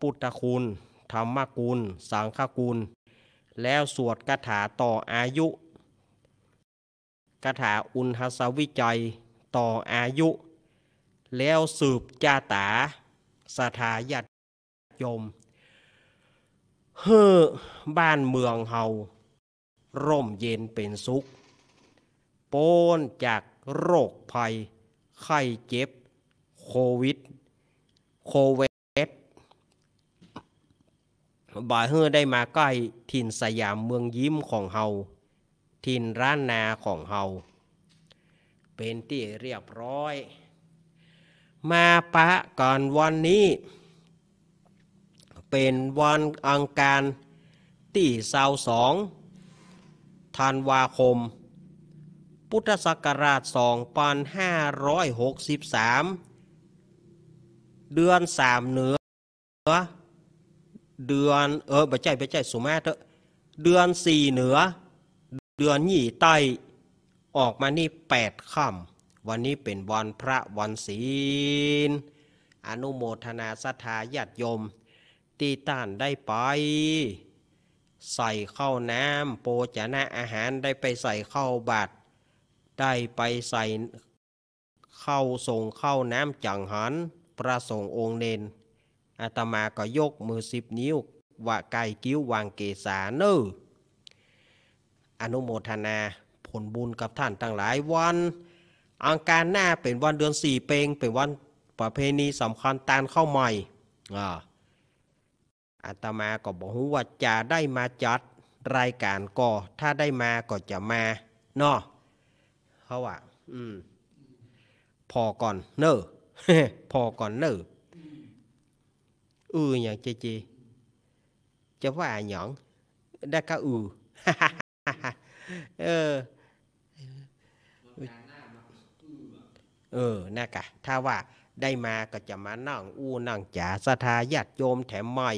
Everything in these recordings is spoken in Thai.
พุทธคุณธรรมคุณสังฆคุณแล้วสวดคาถาต่ออายุคาถาอุณหสวิจัยต่ออายุ แล้วสืบจาตา สถาญาติยม เฮ้อบ้านเมืองเฮาร่มเย็นเป็นสุข โป้นจากโรคภัย ไข้เจ็บโควิดโควิดบ่เฮือได้มาใกล้ถิ่นสยามเมืองยิ้มของเฮาถิ่นร้านนาของเฮาเป็นที่เรียบร้อย มาปะก่อนวันนี้ เป็นวันอังคารที่สาวสองธันวาคมพุทธศักราช2563 เดือนสามเหนือเดือน เออไปใจไปใจสุมาเถอะเดือนสี่เหนือเดือนหยี่ใต้ ออกมานี่แปดค่ำวันนี้เป็นวันพระวันศีลอนุโมทนาสถาญาติโยมที่ต้านได้ไปใส่เข้าน้ำโปจนะอาหารได้ไปใส่เข้าบาตรได้ไปใส่เข้าส่งเข้าน้ำจังหันประสงค์องค์เนนอาตมาก็ยกมือสิบนิ้วว่าไก่กิ้ววางเกศาเนออนุโมทนาผลบุญกับท่านทั้งหลายวัน อังการหน้าเป็นวันเดือนสี่เปงเป็นวันประเพณีสำคัญตานเข้าใหม่อาตมาก็บอกว่าจะได้มาจัดรายการก็ ถ้าได้มาก็จะมาเนาะเขาว่า อืมพอก่อน เนอพอก่อนเนอ ừ n h จ chê chê cho quá à nhọn đã cá ừ อน่ากะถ้าว่าได้มาก็จะมานั่งอู้นั่งจ๋าสทาญาติโยมแถมใหม่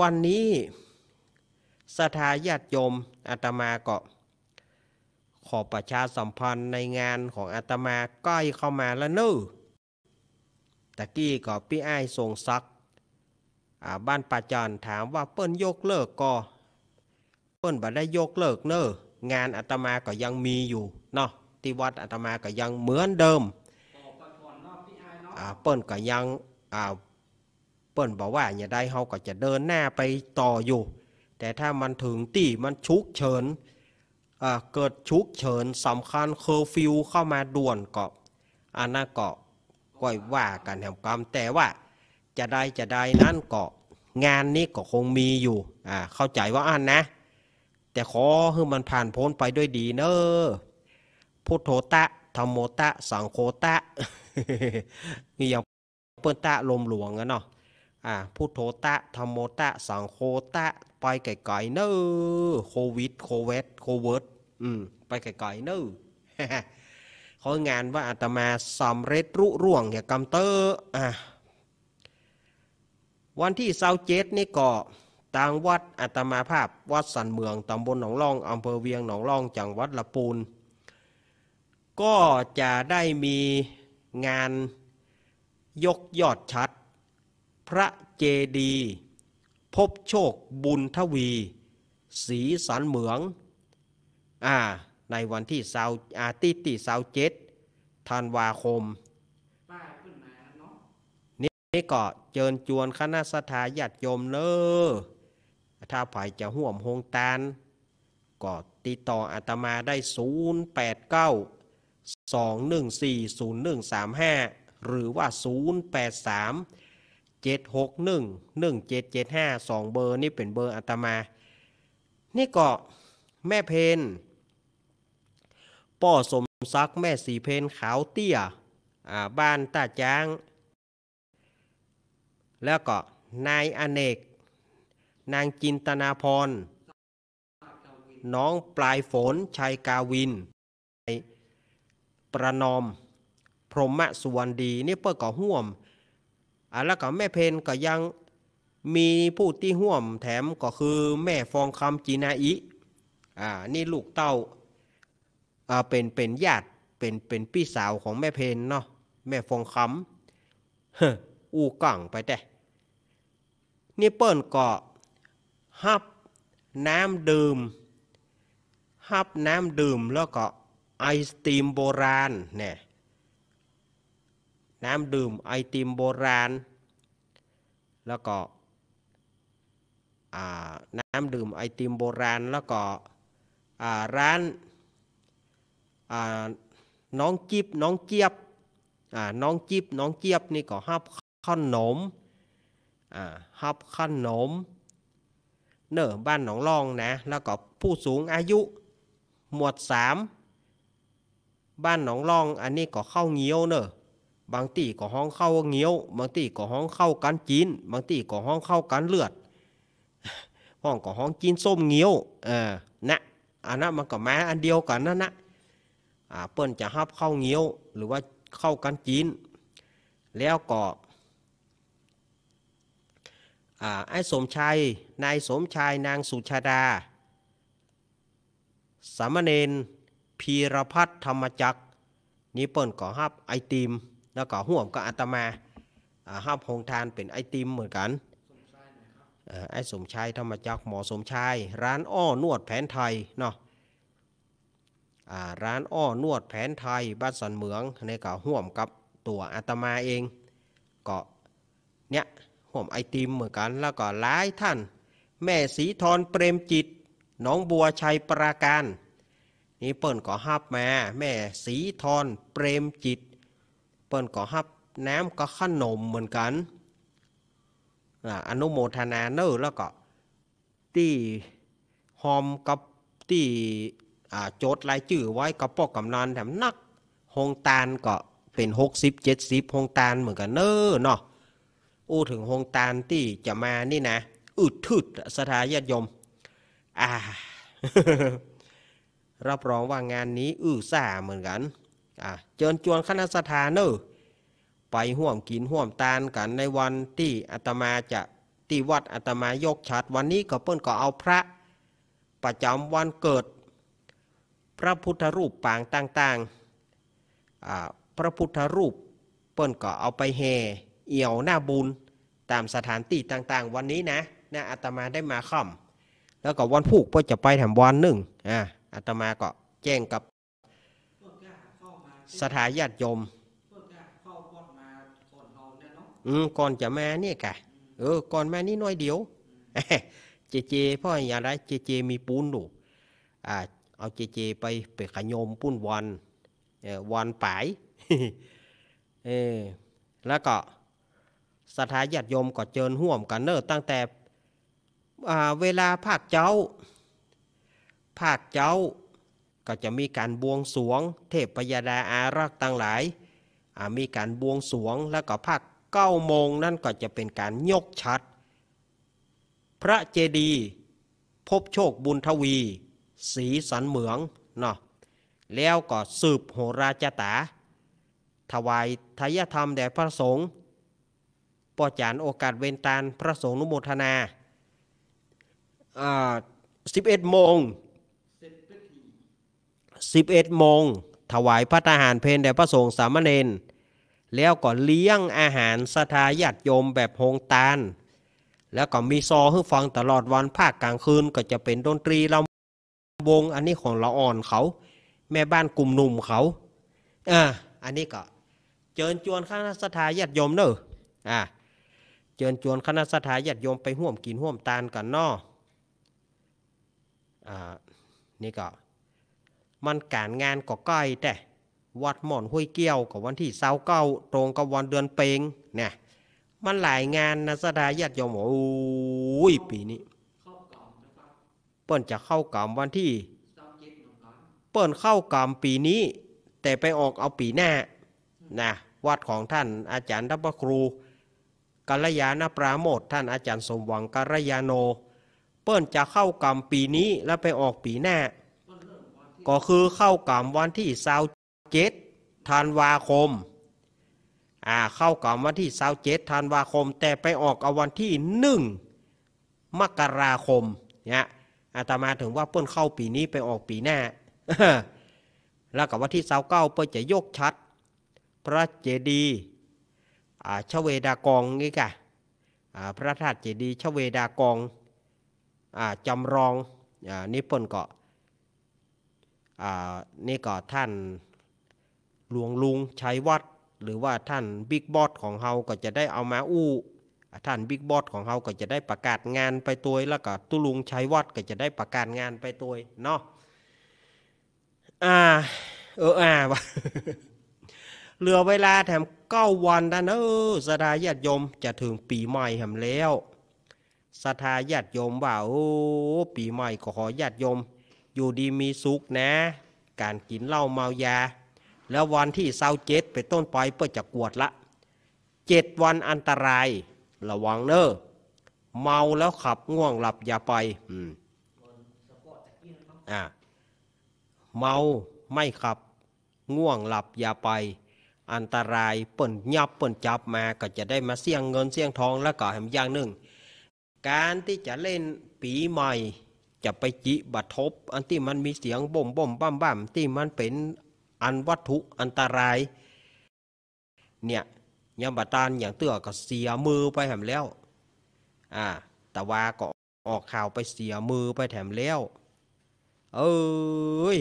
วันนี้สทาญาติโยมอาตมาก็ ขอประชาสัมพันธ์ในงานของอาตมาใกล้เข้ามาแล้วเนูะตะกี้ก็พี่ไอ้ทรงซัก บ้านป่าจอนถามว่าเปิ้นยกเลิกก็เปิ้นบ่ได้ยกเลิกเนองานอาตมาก็ยังมีอยู่เนาะ ที่วัดอาตมาก็ยังเหมือนเดิมเปิ้นก็ยังเปิ้นบอกว่าอย่าได้เฮาก็จะเดินหน้าไปต่ออยู่ แต่ถ้ามันถึงที่มันชุกเฉินเกิดชุกเฉินสำคัญเคอร์ฟิว เข้ามาด่วนก็อันนั้นก็ก้อยว่ากันแห่งกรรมแต่ว่าจะได้จะได้นั้นก็งานนี้ก็คงมีอยู่อ่าเข้าใจว่าอันนะ แต่ขอให้มันผ่านพ้นไปด้วยดีเนอะพุทโธตะธรรมโมตะสังโฆตะมีอย่างเปิ้ลตะลมหลวงอะเนาะอ่าพุทโธตะธรรมโมตะสังโฆตะ ไปไกลๆเนอะโควิดโควิดโคเวิร์ดอืม ไปไกลๆเนอะเขางานว่าอาตมาสำเร็จรุ่ร่วงเนี่ยกำเตอร์อ่ะวันที่เสาเจ็ดนี่ก็ทางวัดอาตมาภาพวัดสันเมือง ตำบลหนองล่อง อำเภอเวียงหนองล่อง จังหวัดละปูน ก็จะได้มีงานยกยอดชัด พระเจดี พบโชคบุญทวี สีสันเหมืองอ่าในวันที่เสาร์อาทิตย์ที่เสาร์เจ็ดธันวาคม นี่ก็เจิญจวนคณะสถาญาติโยมเนอถ้าใครจะห่วมโฮงตานก็ติดต่ออาตมาได้ 0892140135 หรือว่า 083 7611775 2เบอร์นี่เป็นเบอร์อาตมา นี่ก็แม่เพนป้อสมซักแม่สีเพนขาวเตี้ยบ้านตาจ้าง แล้วก็ นายอเนก นางจินตนาพร น้องปลายฝนชัยกาวินประนอมพรหมสุวรรณดีนี่เปิ้ลก่อห่วมอแล้วก็แม่เพนก็ยังมีผู้ที่ห่วมแถมก็คือแม่ฟองคำจีนาอิอ่านี่ลูกเต้าเป็น เป็นญาติเป็นเป็นพี่สาวของแม่เพนเนาะแม่ฟงคำฮ้อูก่งไปแต่นี่เปิ้นก็ ฮับ น้ำดื่ม ฮับ น้ำดื่มแล้วก็ ไอศตีมโบราณเนี่ยน้ำดื่มไอติม โบราณ แล้วก็น้ำดื่มไอติม โบราณแล้วก็ร้านน้องจิบน้องเจี๊ยบน้องจิบน้องเจี๊ยบนี่ก็ฮับขนมฮับขนมเนอบ้านหนองรองนะ แล้วก็ผู้สูงอายุ หมวดสามบ้านหนองรองอันนี้ก็เข้าเงี้ยวเนอบางตีก็ห้องเข้าเงี้ยวบางตีก็ห้องเข้ากันจีนบางตีก็ห้องเข้ากันเลือด ห้องก็ห้องจีนส้มเงี้ยวเออนะอันนั้นมันก็มาอันเดียวกันนั่นนะเปิ้นจะฮับเข้าเงี้ยวหรือว่าเข้ากันจีนแล้วก็ไอ้สมชายนายสมชายนางสุชาดาสามเณรพีรพัฒธรรมจักรนี่เปิ้นก็ฮับไอติมแล้วก็ห่วมกับอาตมาฮับหงทานเป็นไอติมเหมือนกันไอ้สมชาย ธรรมจักรหมอสมชาย ร้านอ้อนวดแผนไทยเนาะร้านอ้อนวดแผนไทยบ้านสันเหมืองในก็ห่วมกับตัวอาตมาเองก็เนี่ยห่วมไอติมเหมือนกันแล้วก็หลายท่าน แม่สีทอนเปรมจิตน้องบัวชัยปราการนี่เปิ่นก็ฮับแม่แม่สีทอนเปรมจิต เปิ่นก็ฮับน้ำก็ขนมเหมือนกันอนุโมทนาเนอร์แล้วก็ที่หอมกับที่โจทย์รายชื่อไว้กระปอกกำนันแถมนัก หงตานก็เป็นหกสิบเจ็ดสิบโงตานเหมือนกันเนอเนาะอู้ถึงหงตานที่จะมานี่นะอึดทึดสถาญาติยมอ่ารับรองว่างานนี้อื้อซ่าเหมือนกันอ่าเจิญจวนคณะสถานเนอไปห่วมกินห่วมตานกันในวันที่อาตมาจะ ที่วัดอาตมายกฉัด วันนี้ก็เปิ้นก็เอาพระประจำวันเกิดพระพุทธรูปปางต่างๆ พระพุทธรูปเปิ้นก็เอาไปแห่เอี่ยวหน้าบุญตามสถานที่ต่างๆวันนี้นะนะอาตมาได้มาค่ำ แล้วก็วันพุกพ่อจะไปแถมวันหนึ่งอ่าอาตมาก็แจ้งกับสถาญาติโยมอืมก่อนจะมาเนี่ยกะเออ ก่อนมานี่น้อยเดียว เจเจพ่ออย่าไรเจเจ มีปูนดูอ่าเอาเจเจไปไปขยมปุ้นวันวันป่ายเออแล้วก็สถาญาติโยมก็เจิญห่วมกันเนอตั้งแต่เวลาภาคเจ้า ภาคเจ้าก็จะมีการบวงสวง เทพยดาอารักต่างหลายมีการบวงสวงแล้วก็ภาคเก้าโมง นั่นก็จะเป็นการยกชัด พระเจดีพบโชคบุญทวีสีสันเหมืองเนาะแล้วก็สืบโหราจตา ถวายทายธรรมแด่พระสงฆ์ปอจานโอกาสเวนตานพระสงฆ์นุโมทนาสิบเอ็ดโมงสิบเอ็ดโมง ถวายพระทหารเพนแด่พระสงฆ์สามเณรแล้วก็เลี้ยงอาหารสถาญาติโยมแบบโฮงตาล แล้วก็มีซอให้ฟังตลอดวันภาคกลางคืน ก็จะเป็นดนตรีเราวงอันนี้ของละอ่อนเขา แม่บ้านกลุ่มหนุ่มเขาอ่าอันนี้ก็เจิญจวนคณะสถาญาติโยมเนอะอ่าเจิญจวนคณะสถาญาติโยมไปห่วมกินห่วมตานกันนออ่านี่ก็ มันการงานก็ใกล้แต่ วัดหมอนห้วยเกี้ยวกับวันที่เสาเก้าตรงกับวันเดือนเปงเนี่ย มันหลายงานนะสถาญาติโยมโอ้ยปีนี้ปิ้นจะเข้ากรรมวันที่เปิ้นเข้ากรรมปีนี้ แต่ไปออกเอาปีหน้า นะวัดของท่านอาจารย์ทัพครูกัลยาณปราโมทท่านอาจารย์สมหวังกัลยาโน เปิ้นจะเข้ากรรมปีนี้แล้วไปออกปีหน้า ก็คือเข้ากรรมวันที่สาวเจ็ดธันวาคม อ่า เข้ากรรมวันที่สาวเจ็ดธันวาคม แต่ไปออกเอาวันที่หนึ่งมกราคมเนี่ยอาตมาถึงว่าเปิ้นเข้าปีนี้ไปออกปีหน้า แล้วกับว่าที่เสาเก้าเปิ้นจะยกชัด พระเจดีย์ชเวดากองนี่กะพระธาตุเจดีย์ชเวดากองจำลองนี่เปิ้นก็นี่ก็ท่านหลวงลุงชัยวัดหรือว่าท่านบิ๊กบอสของเฮาก็จะได้เอามาอู้ท่านบิ๊กบอสของเขาก็จะได้ประกาศงานไปตัวแล้วก็ตุลุงชัยวัดก็จะได้ประกาศงานไปตัวเนาะอ่าเอออ่าเหลือเวลาแถมเก้าวันนะเนเออสถาญาติโยมจะถึงปีใหม่หำมแล้วสถาญาติโยมว่าโอ้ปีใหม่ขอญาติโยม อยู่ดีมีสุขนะ การกินเหล้าเมายา แล้ววันที่เศร้าเจ็ดไปต้นปอยเพื่อจะกวดละเจ็ดวันอันตรายระวังเนอ้เมาแล้วขับง่วงหลับอย่าไป อืมอ่าเมาไม่ขับ ง่วงหลับอย่าไป อันตรายเปิ่นยับเปิ่นจับมา ก็จะได้มาเสี่ยงเงินเสี่ยงทองแล้วก็เหมอย่างหนึ่งการที่จะเล่นปีใหม่ จะไปจิบัทบ อันที่มันมีเสียงบ่มบ่มบ้ามบ้ามที่มันเป็นอันวัตถุอันตราย เนี่ยยามบาตานอย่างเตือก็เสียมือไปแถมแล้ว อ่าแต่ว่าก็ออกข่าวไปเสียมือไปแถมแล้ว เอ้ย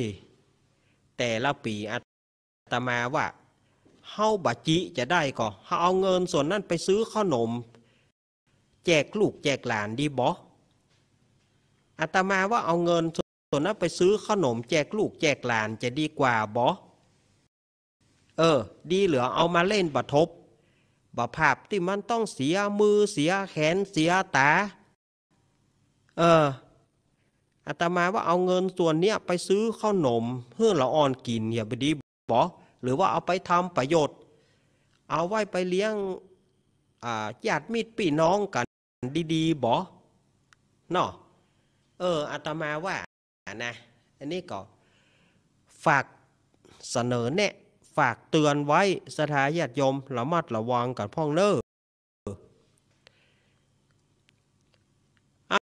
แต่ละปีอาตมาว่าเฮาบาจิ จะได้ก็เฮาเอาเงินส่วนนั้นไปซื้อขนม แจกลูกแจกหลานดีบออาตมาว่าเอาเงินส่วนนั้นไปซื้อขนมแจกลูกแจกหลานจะดีกว่าบอเออ ดีเหลือเอามาเล่นบะทบบาภาพที่มันต้องเสียมือเสียแขนเสียตา เอออาตมาว่าเอาเงินส่วนเนี้ย ไปซื้อข้าวหนมเพื่อละอ่อนกินเนี่ยไปดีบอหรือว่าเอาไปทำประโยชน์ เอาไว้ไปเลี้ยงญาติมิตรพี่น้องกันดีๆบอเนาะเอออาตมาว่านะ อันนี้ก็ ฝาก เสนอแนะฝากเตือนไว้สถาญาติโยมระมัดระวังกับพ่องเน้อ